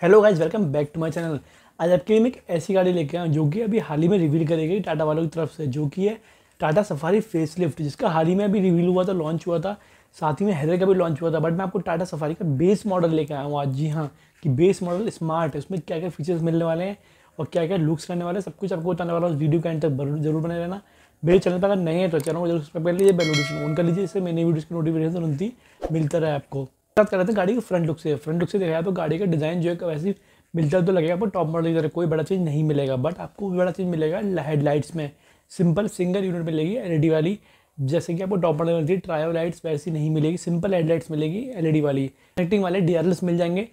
hello guys welcome back to my channel आज आपके लिए मैं एक ऐसी गाड़ी लेके आया जो कि अभी हाल ही में रिवील करी गई टाटा वालों की तरफ से जो कि है टाटा सफारी फेसलिफ्ट जिसका हाल ही में अभी रिवील हुआ था लॉन्च हुआ था साथ ही में हैदर का भी लॉन्च हुआ था बट मैं आपको टाटा सफारी का बेस मॉडल लेके आया हूँ आज जी हाँ कि बेस मॉडल स्मार्ट है उसमें क्या क्या फीचर्स मिलने वाले हैं और क्या क्या लुक्स रहने वाले हैं सब कुछ आपको बताने वाला हूँ वीडियो के एंड तक जरूर बने रहना मेरे चैनल पर अगर नए हैं तो चैनल को जरूर सब्सक्राइब कर लीजिए बेल नोटिफिकेशन ऑन कर लीजिए इससे मेरी वीडियोज़ की नोटिफिकेशन उनती मिलता रहे आपको बात कर रहे थे गाड़ी के फ्रंट लुक से फ्रंट लुक से देखा तो गाड़ी का डिज़ाइन जो है वैसे मिलता तो लगेगा पर टॉप मॉडल की तरह कोई बड़ा चीज़ नहीं मिलेगा बट आपको बड़ा चीज़ मिलेगा हेडलाइट्स में सिंपल सिंगल यूनिट मिलेगी एलईडी वाली जैसे कि आपको टॉप मॉडल मिलती है ट्रायल लाइट्स वैसी नहीं मिलेगी सिंपल हेडलाइट्स मिलेगी एलईडी वाली कनेक्टिंग वाले डी मिल जाएंगे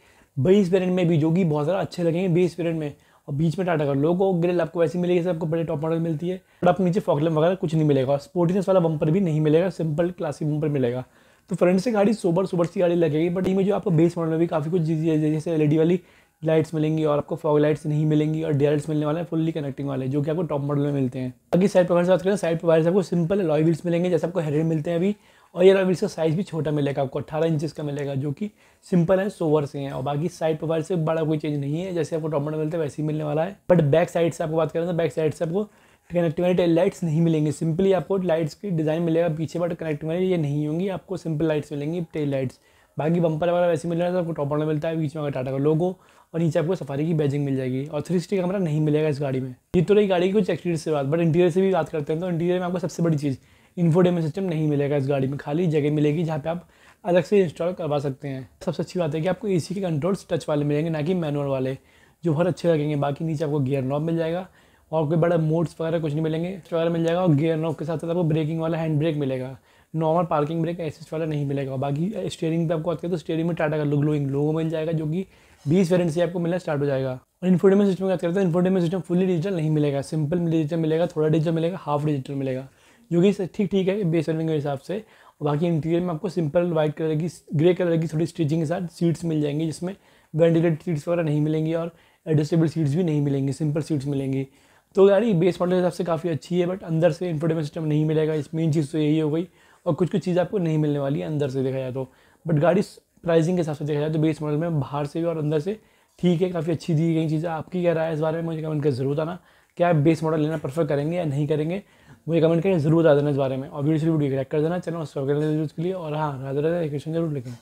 बेस पेरेंट में भी जो कि बहुत ज़्यादा अच्छे लगेंगे बेस पेरेंट में और बीच में टाटा का लोगो ग्रिल आपको वैसी मिलेगी आपको बड़े टॉप मॉडल मिलती है बट आपको नीचे फॉकलम वगैरह कुछ नहीं मिलेगा और स्पोर्टिनेस वाला बंपर भी नहीं मिलेगा सिंपल क्लासिक बंपर मिलेगा तो फ्रंट से गाड़ी सोबर सुबर सी गाड़ी लगेगी बट इनमें जो आपको बेस मॉडल में भी काफ़ी कुछ चीज़ें जैसे एल वाली लाइट्स मिलेंगी और आपको फॉग लाइट्स नहीं मिलेंगी और डी मिलने वाले हैं फुल्ली कनेक्टिंग वाले जो कि आपको टॉप मॉडल में मिलते हैं बाकी साइड से बात करें साइड से आपको सिंपल लॉय व्हील्स मिलेंगे जैसे आपको हेड मिलते हैं अभी और ये व्हील्स का साइज़ भी छोटा मिलेगा आपको अट्ठारह इंचज़ का मिलेगा जो कि सिंपल है सोवर से हैं और बाकी साइड प्रोफाइल से बड़ा कोई चेंज नहीं है जैसे आपको टॉप मॉडल मिलता है वैसे ही मिलने वाला है बट बैक साइड से आपको बात करें तो बैक साइड से आपको कनेक्टिंग वाली लाइट्स नहीं मिलेंगी सिंपली आपको लाइट्स की डिज़ाइन मिलेगा पीछे बट कनेक्टिव वाली ये नहीं होंगी आपको सिंपल लाइट्स मिलेंगी टेल लाइट्स बाकी बंपर वगैरह वैसे मिल रहा है तो आपको टॉप ऑर्डर मिलता है बीच में अगर टाटा का लोगो और नीचे आपको सफारी की बैजिंग मिल जाएगी और थ्री स्टी कैमरा नहीं मिलेगा इस गाड़ी में ये तो रही गाड़ी की कुछ एक्सटीरियर से बात बट इंटीरियर से भी बात करते हैं तो इंटीरियर में आपको सबसे बड़ी चीज़ इन्फोटेनमेंट सिस्टम नहीं मिलेगा इस गाड़ी में खाली जगह मिलेगी जहाँ पे आप अलग से इंस्टॉल करवा सकते हैं सबसे अच्छी बात है कि आपको ए के कंट्रोल्स टच वाले मिलेंगे ना कि मैनुअल वाले जो बहुत अच्छे लगेंगे बाकी नीचे आपको गियर नॉब मिल जाएगा और कोई बड़ा मोड्स वगैरह कुछ नहीं मिलेंगे वगैरह तो मिल जाएगा और गियर नॉक के साथ साथ आपको ब्रेकिंग वाला हैंड ब्रेक मिलेगा नॉर्मल पार्किंग ब्रेक ऐसे वाला नहीं मिलेगा और बाकी स्टेयरिंग पे आपको आते तो स्टेयरिंग में टाटा का ग्लोइंग लोगो मिल जाएगा जो कि बीस वेरेंट से आपको मिलना स्टार्ट हो जाएगा और इन्फोटेमेंट सिस्टम की बात करते हैं इन्फोटेमेंट सिस्टम फुली डिजिटल नहीं मिलेगा सिंपल डिजिटल मिलेगा थोड़ा डिजिटल मिलेगा हाफ डिजिटल मिलेगा जो कि ठीक ठीक है बेस वेरियंट के हिसाब से और बाकी इंटीरियर में आपको सिंपल व्हाइट कलर की ग्रे कलर की थोड़ी स्टिचिंग के साथ सीट्स मिल जाएंगी जिसमें वेंटिलेटेड सीट्स वगैरह नहीं मिलेंगी और एडजस्टेबल सीट्स भी नहीं मिलेंगी सिंपल सीट्स मिलेंगी तो यार ये बेस मॉडल के हिसाब से काफ़ी अच्छी है बट अंदर से इन्फोटेनमेंट सिस्टम नहीं मिलेगा इस मेन चीज़ तो यही हो गई और कुछ कुछ चीज़ आपको नहीं मिलने वाली है अंदर से देखा जाए तो बट गाड़ी प्राइसिंग के हिसाब से देखा जाए तो बेस मॉडल में बाहर से भी और अंदर से ठीक है काफ़ी अच्छी दी गई चीज़ें आपकी क्या राय है इस बारे में मुझे कमेंट कर जरूर आना क्या आप बेस मॉडल लेना प्रेफर करेंगे या नहीं करेंगे मुझे कमेंट करके जरूर आ देना इस बारे में और वीडियो से वीडियो क्रैक कर देना चैनल सब्सक्राइब कर देना के लिए और हाँ राधा क्वेश्चन जरूर लिखें